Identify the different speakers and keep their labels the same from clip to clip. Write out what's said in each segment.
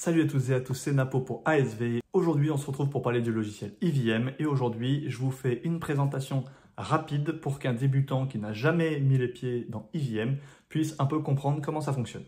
Speaker 1: Salut à tous et à tous, c'est Napo pour ASV. Aujourd'hui, on se retrouve pour parler du logiciel IVM e et aujourd'hui, je vous fais une présentation rapide pour qu'un débutant qui n'a jamais mis les pieds dans IVM e puisse un peu comprendre comment ça fonctionne.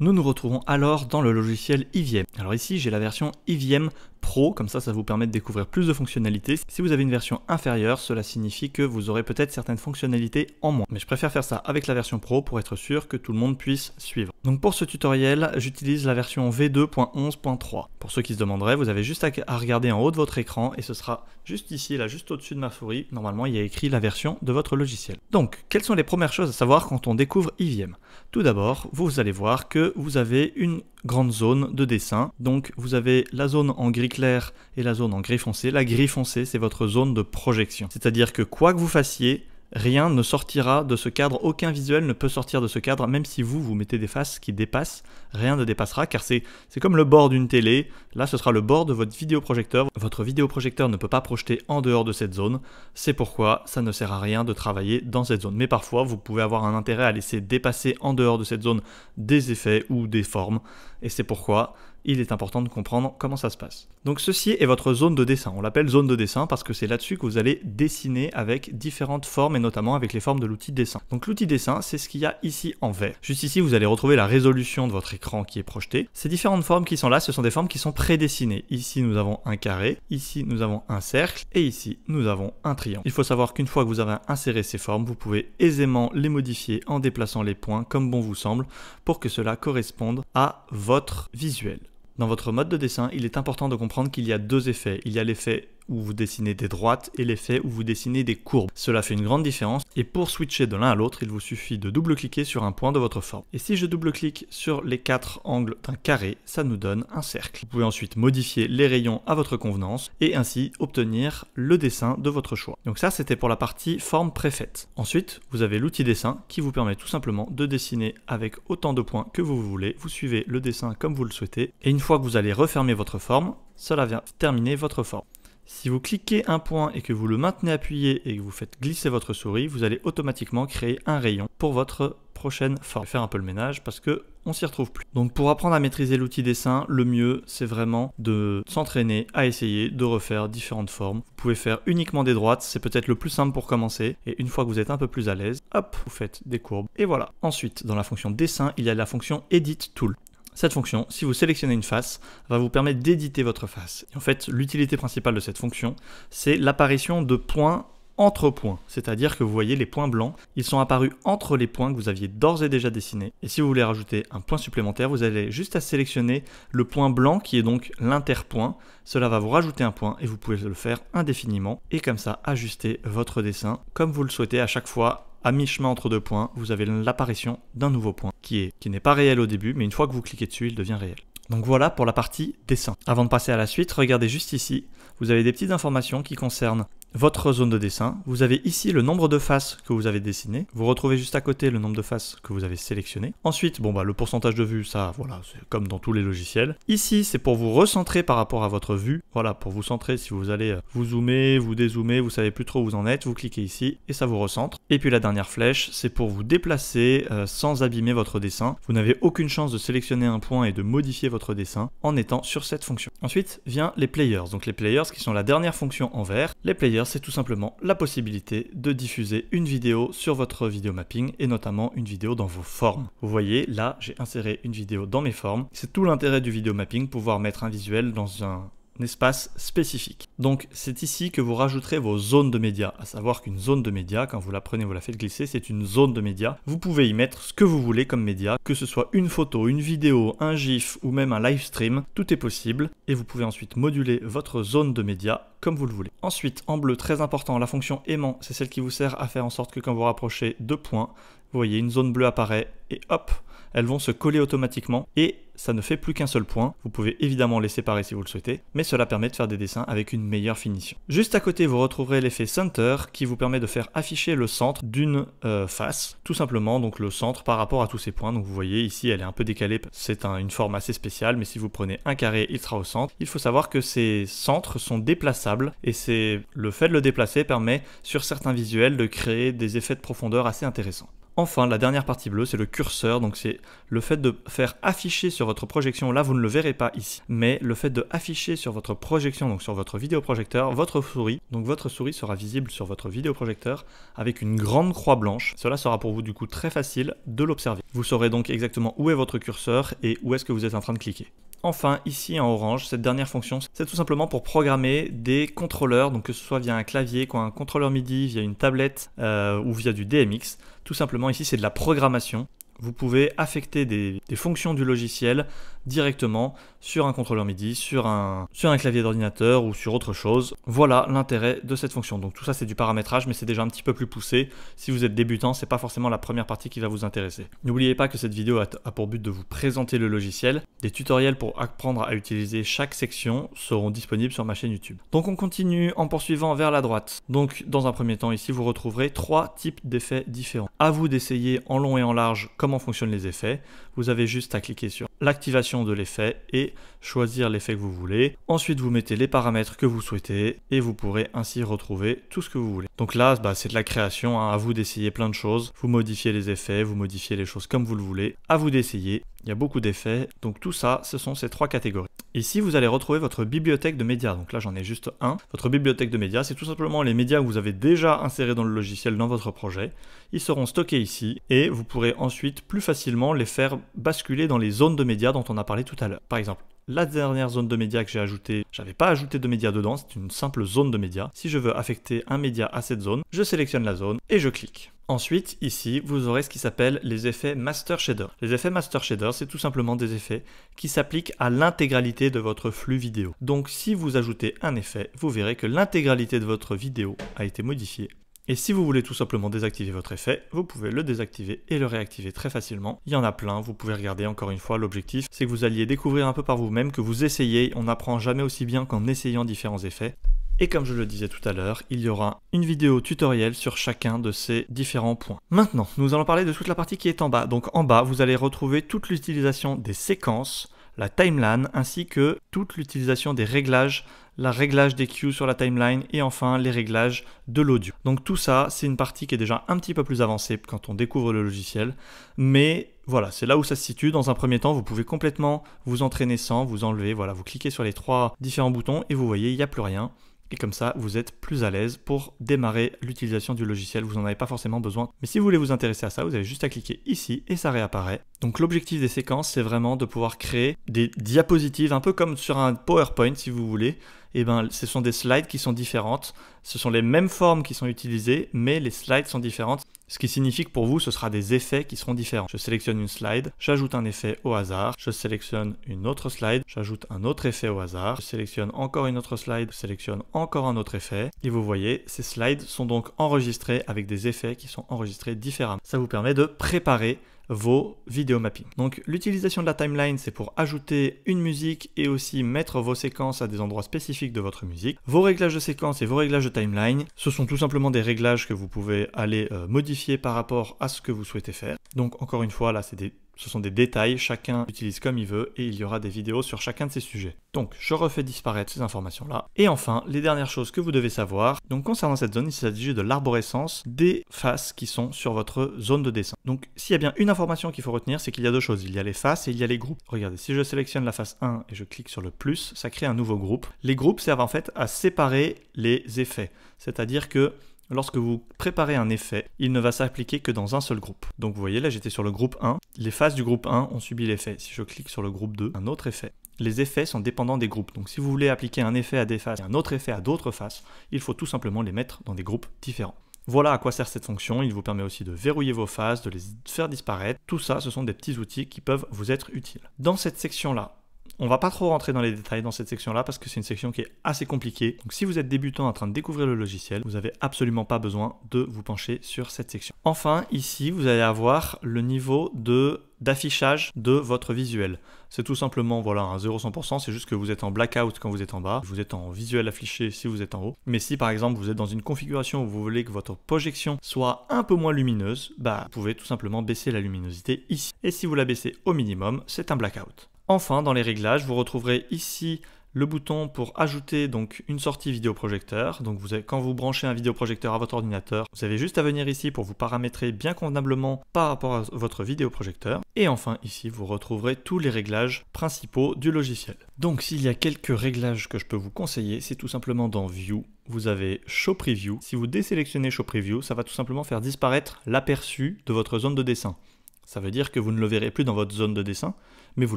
Speaker 1: Nous nous retrouvons alors dans le logiciel IVM. E alors ici, j'ai la version IVM Pro, comme ça ça vous permet de découvrir plus de fonctionnalités. Si vous avez une version inférieure, cela signifie que vous aurez peut-être certaines fonctionnalités en moins. Mais je préfère faire ça avec la version Pro pour être sûr que tout le monde puisse suivre. Donc pour ce tutoriel, j'utilise la version V2.11.3. Pour ceux qui se demanderaient, vous avez juste à regarder en haut de votre écran et ce sera juste ici, là juste au-dessus de ma souris. Normalement, il y a écrit la version de votre logiciel. Donc, quelles sont les premières choses à savoir quand on découvre IVM Tout d'abord, vous allez voir que vous avez une grande zone de dessin. Donc, vous avez la zone en gris clair et la zone en gris foncé. La gris foncé, c'est votre zone de projection. C'est-à-dire que quoi que vous fassiez, rien ne sortira de ce cadre, aucun visuel ne peut sortir de ce cadre, même si vous, vous mettez des faces qui dépassent, rien ne dépassera, car c'est comme le bord d'une télé, là ce sera le bord de votre vidéoprojecteur, votre vidéoprojecteur ne peut pas projeter en dehors de cette zone, c'est pourquoi ça ne sert à rien de travailler dans cette zone, mais parfois vous pouvez avoir un intérêt à laisser dépasser en dehors de cette zone des effets ou des formes, et c'est pourquoi il est important de comprendre comment ça se passe. Donc ceci est votre zone de dessin. On l'appelle zone de dessin parce que c'est là-dessus que vous allez dessiner avec différentes formes et notamment avec les formes de l'outil dessin. Donc l'outil dessin, c'est ce qu'il y a ici en vert. Juste ici, vous allez retrouver la résolution de votre écran qui est projeté. Ces différentes formes qui sont là, ce sont des formes qui sont prédessinées. Ici, nous avons un carré, ici, nous avons un cercle et ici, nous avons un triangle. Il faut savoir qu'une fois que vous avez inséré ces formes, vous pouvez aisément les modifier en déplaçant les points comme bon vous semble pour que cela corresponde à votre visuel. Dans votre mode de dessin, il est important de comprendre qu'il y a deux effets. Il y a l'effet où vous dessinez des droites et l'effet où vous dessinez des courbes. Cela fait une grande différence et pour switcher de l'un à l'autre, il vous suffit de double-cliquer sur un point de votre forme. Et si je double-clique sur les quatre angles d'un carré, ça nous donne un cercle. Vous pouvez ensuite modifier les rayons à votre convenance et ainsi obtenir le dessin de votre choix. Donc ça, c'était pour la partie forme préfaite. Ensuite, vous avez l'outil dessin qui vous permet tout simplement de dessiner avec autant de points que vous voulez. Vous suivez le dessin comme vous le souhaitez et une fois que vous allez refermer votre forme, cela vient terminer votre forme. Si vous cliquez un point et que vous le maintenez appuyé et que vous faites glisser votre souris, vous allez automatiquement créer un rayon pour votre prochaine forme. Je vais faire un peu le ménage parce que on s'y retrouve plus. Donc pour apprendre à maîtriser l'outil dessin, le mieux c'est vraiment de s'entraîner à essayer de refaire différentes formes. Vous pouvez faire uniquement des droites, c'est peut-être le plus simple pour commencer. Et une fois que vous êtes un peu plus à l'aise, hop, vous faites des courbes. Et voilà. Ensuite, dans la fonction dessin, il y a la fonction Edit Tool. Cette fonction, si vous sélectionnez une face, va vous permettre d'éditer votre face. en fait, l'utilité principale de cette fonction, c'est l'apparition de points entre points, c'est-à-dire que vous voyez les points blancs, ils sont apparus entre les points que vous aviez d'ores et déjà dessinés. Et si vous voulez rajouter un point supplémentaire, vous allez juste à sélectionner le point blanc qui est donc l'interpoint. Cela va vous rajouter un point et vous pouvez le faire indéfiniment et comme ça ajuster votre dessin comme vous le souhaitez à chaque fois à mi-chemin entre deux points, vous avez l'apparition d'un nouveau point qui n'est qui pas réel au début, mais une fois que vous cliquez dessus, il devient réel. Donc voilà pour la partie dessin. Avant de passer à la suite, regardez juste ici, vous avez des petites informations qui concernent votre zone de dessin. Vous avez ici le nombre de faces que vous avez dessinées. Vous retrouvez juste à côté le nombre de faces que vous avez sélectionné. Ensuite, bon bah le pourcentage de vue, ça voilà, c'est comme dans tous les logiciels. Ici, c'est pour vous recentrer par rapport à votre vue. Voilà, pour vous centrer si vous allez euh, vous zoomer, vous dézoomer, vous savez plus trop où vous en êtes, vous cliquez ici et ça vous recentre. Et puis la dernière flèche, c'est pour vous déplacer euh, sans abîmer votre dessin. Vous n'avez aucune chance de sélectionner un point et de modifier votre dessin en étant sur cette fonction. Ensuite vient les players, donc les players qui sont la dernière fonction en vert. Les players c'est tout simplement la possibilité de diffuser une vidéo sur votre vidéo mapping et notamment une vidéo dans vos formes. Vous voyez là j'ai inséré une vidéo dans mes formes. C'est tout l'intérêt du vidéo mapping, pouvoir mettre un visuel dans un espace spécifique. Donc c'est ici que vous rajouterez vos zones de médias, à savoir qu'une zone de médias, quand vous la prenez, vous la faites glisser, c'est une zone de médias. Vous pouvez y mettre ce que vous voulez comme média, que ce soit une photo, une vidéo, un GIF ou même un live stream, tout est possible et vous pouvez ensuite moduler votre zone de médias comme vous le voulez. Ensuite, en bleu, très important, la fonction aimant, c'est celle qui vous sert à faire en sorte que quand vous rapprochez deux points, vous voyez une zone bleue apparaît et hop, elles vont se coller automatiquement et ça ne fait plus qu'un seul point. Vous pouvez évidemment les séparer si vous le souhaitez, mais cela permet de faire des dessins avec une meilleure finition. Juste à côté, vous retrouverez l'effet center qui vous permet de faire afficher le centre d'une euh, face, tout simplement donc le centre par rapport à tous ces points. Donc vous voyez ici, elle est un peu décalée, c'est une forme assez spéciale, mais si vous prenez un carré, il sera au centre. Il faut savoir que ces centres sont déplaçables et c'est le fait de le déplacer permet sur certains visuels de créer des effets de profondeur assez intéressants. Enfin, la dernière partie bleue, c'est le curseur, donc c'est le fait de faire afficher sur votre projection, là vous ne le verrez pas ici, mais le fait de afficher sur votre projection, donc sur votre vidéoprojecteur, votre souris, donc votre souris sera visible sur votre vidéoprojecteur avec une grande croix blanche. Cela sera pour vous du coup très facile de l'observer. Vous saurez donc exactement où est votre curseur et où est-ce que vous êtes en train de cliquer. Enfin, ici en orange, cette dernière fonction, c'est tout simplement pour programmer des contrôleurs, donc que ce soit via un clavier, un contrôleur MIDI, via une tablette euh, ou via du DMX. Tout simplement, ici, c'est de la programmation. Vous pouvez affecter des fonctions du logiciel directement sur un contrôleur MIDI, sur un, sur un clavier d'ordinateur ou sur autre chose. Voilà l'intérêt de cette fonction. Donc tout ça c'est du paramétrage mais c'est déjà un petit peu plus poussé. Si vous êtes débutant, c'est pas forcément la première partie qui va vous intéresser. N'oubliez pas que cette vidéo a, pour but de vous présenter le logiciel. Des tutoriels pour apprendre à utiliser chaque section seront disponibles sur ma chaîne YouTube. Donc on continue en poursuivant vers la droite. Donc dans un premier temps ici vous retrouverez trois types d'effets différents. À vous d'essayer en long et en large comment fonctionnent les effets. Vous avez juste à cliquer sur l'activation de l'effet et choisir l'effet que vous voulez. Ensuite, vous mettez les paramètres que vous souhaitez et vous pourrez ainsi retrouver tout ce que vous voulez. Donc là, bah, c'est de la création, hein. à vous d'essayer plein de choses. Vous modifiez les effets, vous modifiez les choses comme vous le voulez, à vous d'essayer. Il y a beaucoup d'effets, donc tout ça, ce sont ces trois catégories. Ici, vous allez retrouver votre bibliothèque de médias. Donc là, j'en ai juste un. Votre bibliothèque de médias, c'est tout simplement les médias que vous avez déjà insérés dans le logiciel dans votre projet. Ils seront stockés ici et vous pourrez ensuite plus facilement les faire basculer dans les zones de médias dont on a parlé tout à l'heure. Par exemple, la dernière zone de médias que j'ai ajoutée, j'avais pas ajouté de médias dedans, c'est une simple zone de médias. Si je veux affecter un média à cette zone, je sélectionne la zone et je clique. Ensuite, ici, vous aurez ce qui s'appelle les effets Master Shader. Les effets Master Shader, c'est tout simplement des effets qui s'appliquent à l'intégralité de votre flux vidéo. Donc si vous ajoutez un effet, vous verrez que l'intégralité de votre vidéo a été modifiée. Et si vous voulez tout simplement désactiver votre effet, vous pouvez le désactiver et le réactiver très facilement. Il y en a plein, vous pouvez regarder encore une fois. L'objectif, c'est que vous alliez découvrir un peu par vous-même, que vous essayez. On n'apprend jamais aussi bien qu'en essayant différents effets. Et comme je le disais tout à l'heure, il y aura une vidéo tutoriel sur chacun de ces différents points. Maintenant, nous allons parler de toute la partie qui est en bas. Donc en bas, vous allez retrouver toute l'utilisation des séquences, la timeline, ainsi que toute l'utilisation des réglages, la réglage des cues sur la timeline et enfin les réglages de l'audio. Donc tout ça, c'est une partie qui est déjà un petit peu plus avancée quand on découvre le logiciel, mais voilà, c'est là où ça se situe. Dans un premier temps, vous pouvez complètement vous entraîner sans, vous enlever, voilà, vous cliquez sur les trois différents boutons et vous voyez, il n'y a plus rien. Et comme ça, vous êtes plus à l'aise pour démarrer l'utilisation du logiciel. Vous n'en avez pas forcément besoin. Mais si vous voulez vous intéresser à ça, vous avez juste à cliquer ici et ça réapparaît. Donc l'objectif des séquences, c'est vraiment de pouvoir créer des diapositives, un peu comme sur un PowerPoint si vous voulez, eh bien, ce sont des slides qui sont différentes. Ce sont les mêmes formes qui sont utilisées, mais les slides sont différentes. Ce qui signifie que pour vous, ce sera des effets qui seront différents. Je sélectionne une slide, j'ajoute un effet au hasard, je sélectionne une autre slide, j'ajoute un autre effet au hasard, je sélectionne encore une autre slide, je sélectionne encore un autre effet. Et vous voyez, ces slides sont donc enregistrés avec des effets qui sont enregistrés différemment. Ça vous permet de préparer vos vidéo mapping. Donc l'utilisation de la timeline, c'est pour ajouter une musique et aussi mettre vos séquences à des endroits spécifiques de votre musique. Vos réglages de séquences et vos réglages de timeline, ce sont tout simplement des réglages que vous pouvez aller euh, modifier par rapport à ce que vous souhaitez faire. Donc encore une fois, là, c'est des ce sont des détails, chacun utilise comme il veut et il y aura des vidéos sur chacun de ces sujets. Donc je refais disparaître ces informations-là. Et enfin, les dernières choses que vous devez savoir. Donc concernant cette zone, il s'agit de l'arborescence des faces qui sont sur votre zone de dessin. Donc s'il y a bien une information qu'il faut retenir, c'est qu'il y a deux choses. Il y a les faces et il y a les groupes. Regardez, si je sélectionne la face 1 et je clique sur le plus, ça crée un nouveau groupe. Les groupes servent en fait à séparer les effets. C'est-à-dire que Lorsque vous préparez un effet, il ne va s'appliquer que dans un seul groupe. Donc vous voyez là j'étais sur le groupe 1, les phases du groupe 1 ont subi l'effet. Si je clique sur le groupe 2, un autre effet. Les effets sont dépendants des groupes, donc si vous voulez appliquer un effet à des faces et un autre effet à d'autres faces, il faut tout simplement les mettre dans des groupes différents. Voilà à quoi sert cette fonction, il vous permet aussi de verrouiller vos faces, de les faire disparaître, tout ça ce sont des petits outils qui peuvent vous être utiles. Dans cette section là, on va pas trop rentrer dans les détails dans cette section-là parce que c'est une section qui est assez compliquée. Donc si vous êtes débutant en train de découvrir le logiciel, vous n'avez absolument pas besoin de vous pencher sur cette section. Enfin, ici, vous allez avoir le niveau de d'affichage de votre visuel. C'est tout simplement voilà un 0 100%, c'est juste que vous êtes en blackout quand vous êtes en bas, vous êtes en visuel affiché si vous êtes en haut. Mais si par exemple vous êtes dans une configuration où vous voulez que votre projection soit un peu moins lumineuse, bah vous pouvez tout simplement baisser la luminosité ici. Et si vous la baissez au minimum, c'est un blackout. Enfin, dans les réglages, vous retrouverez ici le bouton pour ajouter donc une sortie vidéoprojecteur. Donc vous quand vous branchez un vidéoprojecteur à votre ordinateur, vous avez juste à venir ici pour vous paramétrer bien convenablement par rapport à votre vidéoprojecteur. Et enfin ici, vous retrouverez tous les réglages principaux du logiciel. Donc s'il y a quelques réglages que je peux vous conseiller, c'est tout simplement dans View, vous avez Show Preview. Si vous désélectionnez Show Preview, ça va tout simplement faire disparaître l'aperçu de votre zone de dessin. Ça veut dire que vous ne le verrez plus dans votre zone de dessin, mais vous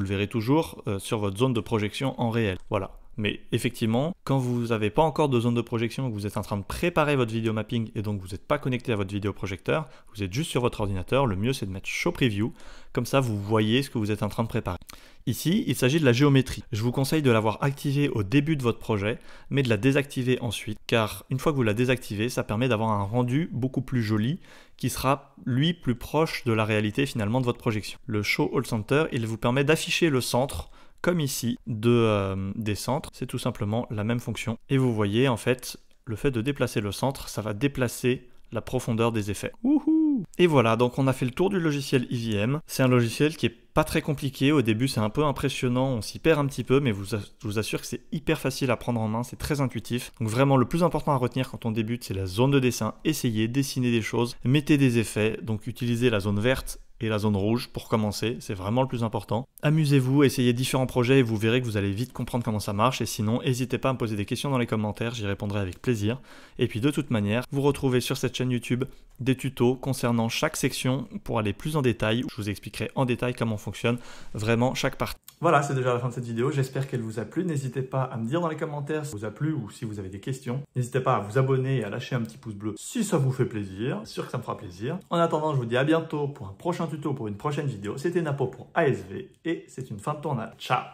Speaker 1: le verrez toujours euh, sur votre zone de projection en réel. Voilà. Mais effectivement, quand vous n'avez pas encore de zone de projection, que vous êtes en train de préparer votre vidéo mapping et donc vous n'êtes pas connecté à votre vidéoprojecteur, vous êtes juste sur votre ordinateur, le mieux c'est de mettre Show Preview, comme ça vous voyez ce que vous êtes en train de préparer. Ici, il s'agit de la géométrie. Je vous conseille de l'avoir activée au début de votre projet, mais de la désactiver ensuite, car une fois que vous la désactivez, ça permet d'avoir un rendu beaucoup plus joli qui sera lui plus proche de la réalité finalement de votre projection. Le Show All Center, il vous permet d'afficher le centre comme ici de, euh, des centres. C'est tout simplement la même fonction. Et vous voyez en fait, le fait de déplacer le centre, ça va déplacer la profondeur des effets. Wouhou et voilà, donc on a fait le tour du logiciel IVM. C'est un logiciel qui est pas très compliqué. Au début, c'est un peu impressionnant, on s'y perd un petit peu, mais je vous assure que c'est hyper facile à prendre en main, c'est très intuitif. Donc vraiment, le plus important à retenir quand on débute, c'est la zone de dessin. Essayez, dessinez des choses, mettez des effets, donc utilisez la zone verte et la zone rouge pour commencer, c'est vraiment le plus important. Amusez-vous, essayez différents projets et vous verrez que vous allez vite comprendre comment ça marche et sinon n'hésitez pas à me poser des questions dans les commentaires, j'y répondrai avec plaisir. Et puis de toute manière, vous retrouvez sur cette chaîne YouTube des tutos concernant chaque section pour aller plus en détail, je vous expliquerai en détail comment fonctionne vraiment chaque partie. Voilà, c'est déjà la fin de cette vidéo, j'espère qu'elle vous a plu, n'hésitez pas à me dire dans les commentaires si ça vous a plu ou si vous avez des questions. N'hésitez pas à vous abonner et à lâcher un petit pouce bleu si ça vous fait plaisir, sûr que ça me fera plaisir. En attendant, je vous dis à bientôt pour un prochain tuto pour une prochaine vidéo. C'était Napo pour ASV et c'est une fin de tournage. Ciao